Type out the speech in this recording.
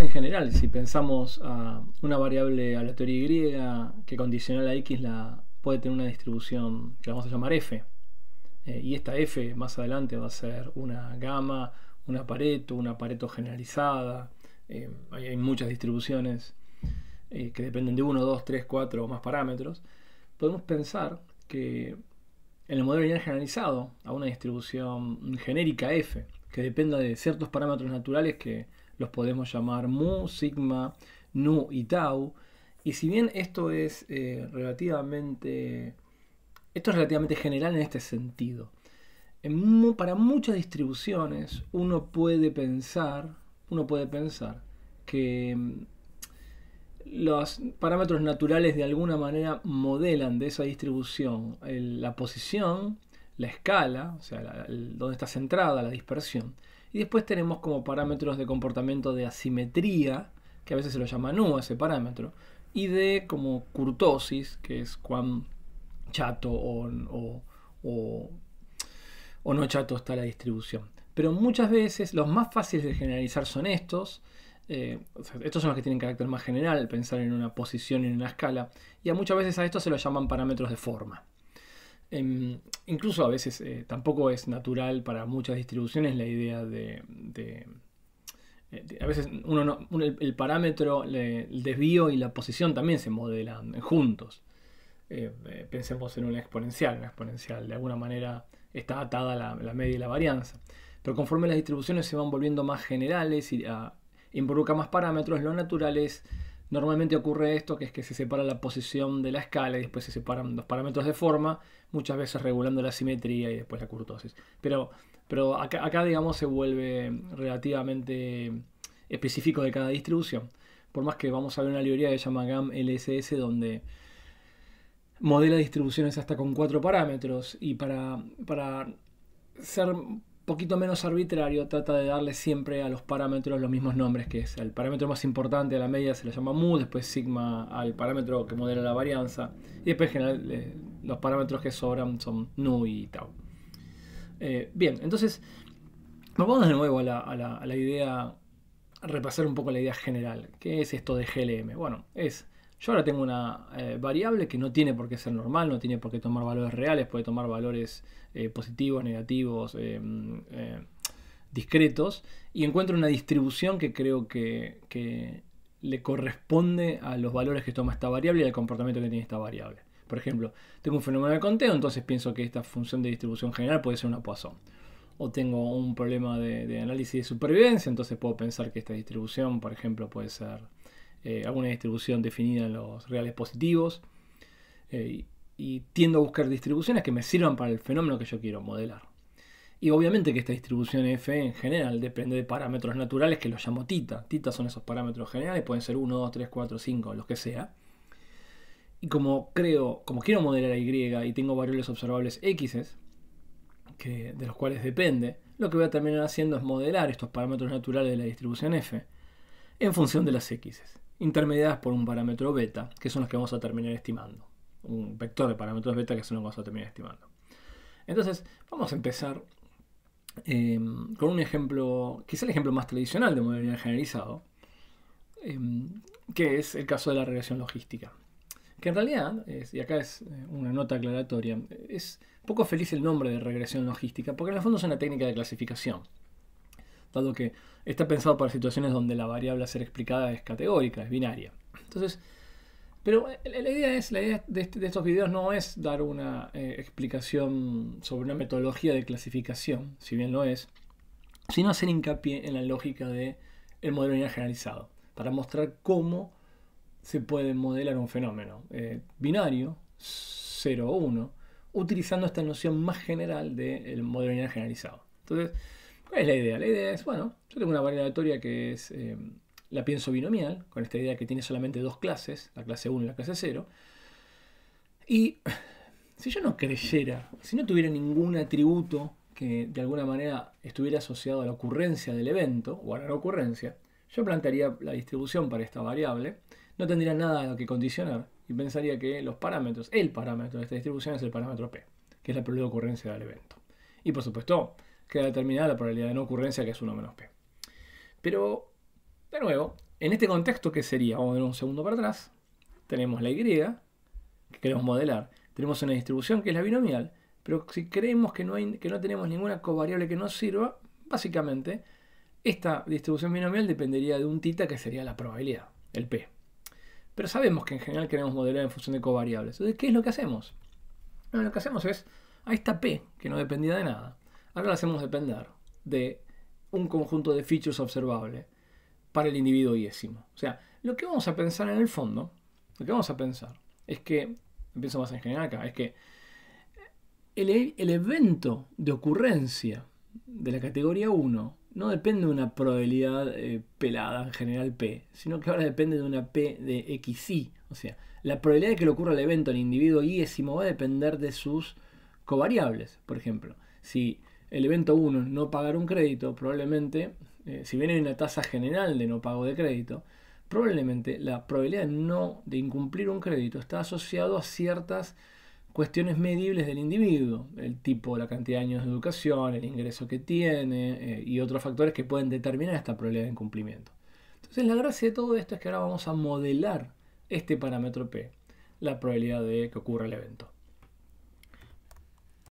en general, si pensamos a una variable a la teoría y que condiciona a x la puede tener una distribución que vamos a llamar f. Eh, y esta f más adelante va a ser una gamma, una pareto, una pareto generalizada. Eh, hay, muchas distribuciones eh, que dependen de 1, 2, 3, 4 o más parámetros. Podemos pensar que en el modelo lineal generalizado a una distribución genérica f que dependa de ciertos parámetros naturales que los podemos llamar mu, sigma, nu y tau. Y si bien esto es eh, relativamente. Esto es relativamente general en este sentido. para muchas distribuciones uno puede pensar. Uno puede pensar que mm, los parámetros naturales de alguna manera modelan de esa distribución la posición, la escala, o sea, dónde donde está centrada la dispersión, y después tenemos como parámetros de comportamiento de asimetría, que a veces se lo llama nu ese parámetro, y de como curtosis, que es cuán chato o, no chato está la distribución. Pero muchas veces los más fáciles de generalizar son estos, eh, estos son los que tienen carácter más general, pensar en una posición en una escala, y a muchas veces a estos se los llaman parámetros de forma. Em, incluso a veces eh, tampoco es natural para muchas distribuciones la idea de... Eh, a veces el, parámetro, el desvío y la posición también se modelan juntos. Eh, pensemos en una exponencial. Una exponencial de alguna manera está atada la, media y la varianza. Pero conforme las distribuciones se van volviendo más generales y involucran ah, involucra más parámetros, lo natural es Normalmente ocurre esto, que es que se separa la posición de la escala y después se separan los parámetros de forma, muchas veces regulando la simetría y después la curtosis. Pero, pero acá, digamos, se vuelve relativamente específico de cada distribución. Por más que vamos a ver una librería que se llama GAM LSS donde modela distribuciones hasta con cuatro parámetros y para, para ser poquito menos arbitrario, trata de darle siempre a los parámetros los mismos nombres, que es el parámetro más importante a la media se le llama mu, después sigma al parámetro que modela la varianza, y después en general eh, los parámetros que sobran son nu y tau. Eh, bien, entonces, vamos de nuevo a la, a la idea, a repasar un poco la idea general. ¿Qué es esto de GLM? Bueno, es yo ahora tengo una eh, variable que no tiene por qué ser normal, no tiene por qué tomar valores reales, puede tomar valores eh, positivos, negativos, eh, discretos, y encuentro una distribución que creo que, le corresponde a los valores que toma esta variable y al comportamiento que tiene esta variable. Por ejemplo, tengo un fenómeno de conteo, entonces pienso que esta función de distribución general puede ser una Poisson. O tengo un problema de análisis de supervivencia, entonces puedo pensar que esta distribución, por ejemplo, puede ser eh, alguna distribución definida en los reales positivos. Eh, y tiendo a buscar distribuciones que me sirvan para el fenómeno que yo quiero modelar. Y obviamente que esta distribución F en general depende de parámetros naturales que los llamo tita. Tita son esos parámetros generales, pueden ser 1, 2, 3, 4, 5, los que sea. Y como creo, como quiero modelar a Y y tengo variables observables X, que, de los cuales depende, lo que voy a terminar haciendo es modelar estos parámetros naturales de la distribución F en función de las X intermediadas por un parámetro beta, que son los que vamos a terminar estimando. Un vector de parámetros beta que son los que vamos a terminar estimando. Entonces, vamos a empezar em, con un ejemplo, quizá el ejemplo más tradicional de modelo generalizado, em, que es el caso de la regresión logística. Que en realidad, y acá es eh, una nota aclaratoria, es poco feliz el nombre de regresión logística, porque en el fondo es una técnica de clasificación dado que está pensado para situaciones donde la variable a ser explicada es categórica, es binaria. Entonces, pero eh, la idea, es, la idea este, de, estos videos no es dar una eh, explicación sobre una metodología de clasificación, si bien lo es, sino hacer hincapié en la lógica del el modelo lineal generalizado, para mostrar cómo se puede modelar un fenómeno eh, binario, 0 o 1, utilizando esta noción más general del de modelo lineal generalizado. Entonces, ¿Cuál es la idea? La idea es, bueno, yo tengo una variable aleatoria que es eh, la pienso binomial, con esta idea que tiene solamente dos clases, la clase 1 y la clase 0. Y si yo no creyera, si no tuviera ningún atributo que de alguna manera estuviera asociado a la ocurrencia del evento, o a la ocurrencia, yo plantearía la distribución para esta variable, no tendría nada que condicionar y pensaría que los parámetros, el parámetro de esta distribución es el parámetro P, que es la probabilidad de ocurrencia del evento. Y por supuesto, queda determinada la probabilidad de no ocurrencia, que es 1 menos p. Pero, de nuevo, en este contexto, que sería? Vamos a ver un segundo para atrás. Tenemos la y, que queremos modelar. Tenemos una distribución que es la binomial, pero si creemos que no, que no tenemos ninguna covariable que nos sirva, básicamente, esta distribución binomial dependería de un tita, que sería la probabilidad, el p. Pero sabemos que en general queremos modelar en función de covariables. Entonces, ¿qué es lo que hacemos? lo que hacemos es, a esta p, que no dependía de nada, Ahora la hacemos depender de un conjunto de features observable para el individuo yésimo. O sea, lo que vamos a pensar en el fondo, lo que vamos a pensar es que, pienso más en general acá, es que el, e, evento de ocurrencia de la categoría 1 no depende de una probabilidad eh, pelada, en general P, sino que ahora depende de una P de XY. O sea, la probabilidad de que le ocurra el evento al individuo yésimo va a depender de sus covariables. Por ejemplo, si el evento 1 no pagar un crédito, probablemente, eh, si bien hay una tasa general de no pago de crédito, probablemente la probabilidad no de incumplir un crédito está asociado a ciertas cuestiones medibles del individuo, el tipo, la cantidad de años de educación, el ingreso que tiene eh, y otros factores que pueden determinar esta probabilidad de incumplimiento. Entonces la gracia de todo esto es que ahora vamos a modelar este parámetro P, la probabilidad de que ocurra el evento.